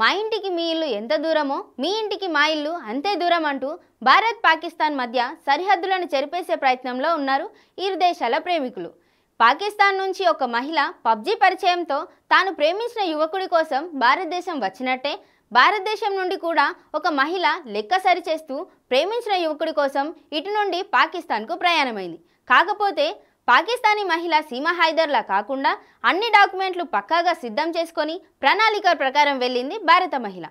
మా ఇంటికి మీ ఇల్లు ఎంత దూరమో మీ ఇంటికి మా ఇల్లు అంతే దూరం అంటూ భారత్ పాకిస్తాన్ మధ్య సరిహద్దులను చెరిపేసే ప్రయత్నంలో ఉన్నారు ఇరు దేశాల ప్రేమికులు పాకిస్తాన్ నుంచి ఒక మహిళ పబ్జీ పరిచయంతో తాను ప్రేమించిన యువకుడి కోసం భారతదేశం వచ్చినట్టే భారతదేశం నుండి కూడా ఒక మహిళ లెక్క సరిచేస్తూ ప్రేమించిన యువకుడి కోసం ఇటు నుండి పాకిస్తాన్కు ప్రయాణమైంది కాకపోతే పాకిస్తానీ మహిళ సీమా హైదర్లా కాకుండా అన్ని డాక్యుమెంట్లు పక్కాగా సిద్ధం చేసుకొని ప్రణాళిక ప్రకారం వెళ్ళింది భారత మహిళ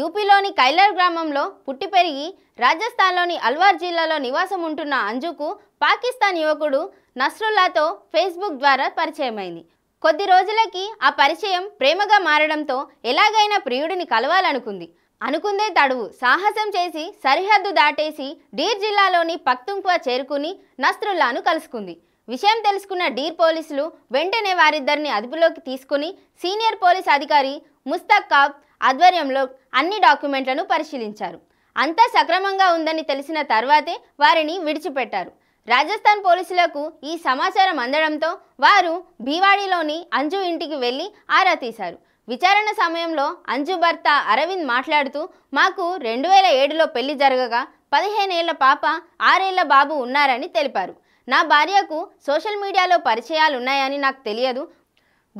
యూపీలోని కైలర్ గ్రామంలో పుట్టి పెరిగి రాజస్థాన్లోని అల్వార్ జిల్లాలో నివాసం ఉంటున్న అంజుకు పాకిస్తాన్ యువకుడు నస్రుల్లాతో ఫేస్బుక్ ద్వారా పరిచయమైంది కొద్ది రోజులకి ఆ పరిచయం ప్రేమగా మారడంతో ఎలాగైనా ప్రియుడిని కలవాలనుకుంది అనుకుందే తడువు సాహసం చేసి సరిహద్దు దాటేసి డీర్ జిల్లాలోని పక్తుంక్వా చేరుకుని నస్రుల్లాను కలుసుకుంది విషయం తెలుసుకున్న డీర్ పోలీసులు వెంటనే వారిద్దరిని అదుపులోకి తీసుకుని సీనియర్ పోలీస్ అధికారి ముస్తాక్ కాబ్ ఆధ్వర్యంలో అన్ని డాక్యుమెంట్లను పరిశీలించారు అంతా సక్రమంగా ఉందని తెలిసిన తర్వాతే వారిని విడిచిపెట్టారు రాజస్థాన్ పోలీసులకు ఈ సమాచారం అందడంతో వారు భీవాడిలోని అంజు ఇంటికి వెళ్ళి ఆరా తీశారు విచారణ సమయంలో అంజు భర్త అరవింద్ మాట్లాడుతూ మాకు రెండు వేల ఏడులో పెళ్లి జరగగా పదిహేనేళ్ల పాప ఆరేళ్ల బాబు ఉన్నారని తెలిపారు నా భార్యకు సోషల్ మీడియాలో పరిచయాలున్నాయని నాకు తెలియదు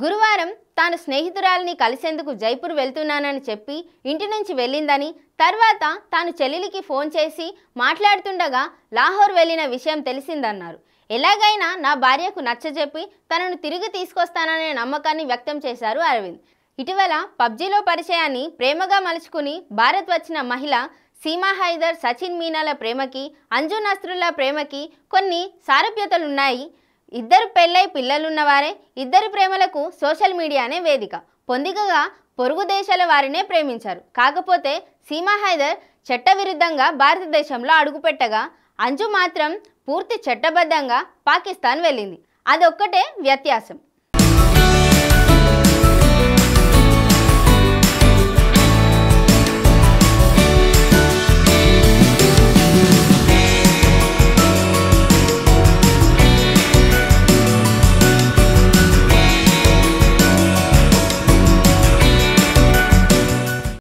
గురువారం తాను స్నేహితురాలని కలిసేందుకు జైపూర్ వెళ్తున్నానని చెప్పి ఇంటి నుంచి వెళ్ళిందని తర్వాత తాను చెల్లెలికి ఫోన్ చేసి మాట్లాడుతుండగా లాహోర్ వెళ్ళిన విషయం తెలిసిందన్నారు ఎలాగైనా నా భార్యకు నచ్చజెప్పి తనను తిరిగి తీసుకొస్తాననే నమ్మకాన్ని వ్యక్తం చేశారు అరవింద్ ఇటీవల పబ్జీలో పరిచయాన్ని ప్రేమగా మలుచుకుని భారత్ వచ్చిన మహిళ సీమా హైదర్ సచిన్ మీనాల ప్రేమకి అంజు అస్త్రుల ప్రేమకి కొన్ని సారూప్యతలున్నాయి ఇద్దరు పెళ్ళై పిల్లలున్నవారే ఇద్దరు ప్రేమలకు సోషల్ మీడియానే వేదిక పొందికగా పొరుగు దేశాల వారినే ప్రేమించారు కాకపోతే సీమా హైదర్ చట్టవిరుద్ధంగా భారతదేశంలో అడుగుపెట్టగా అంజు మాత్రం పూర్తి చట్టబద్ధంగా పాకిస్తాన్ వెళ్ళింది అదొక్కటే వ్యత్యాసం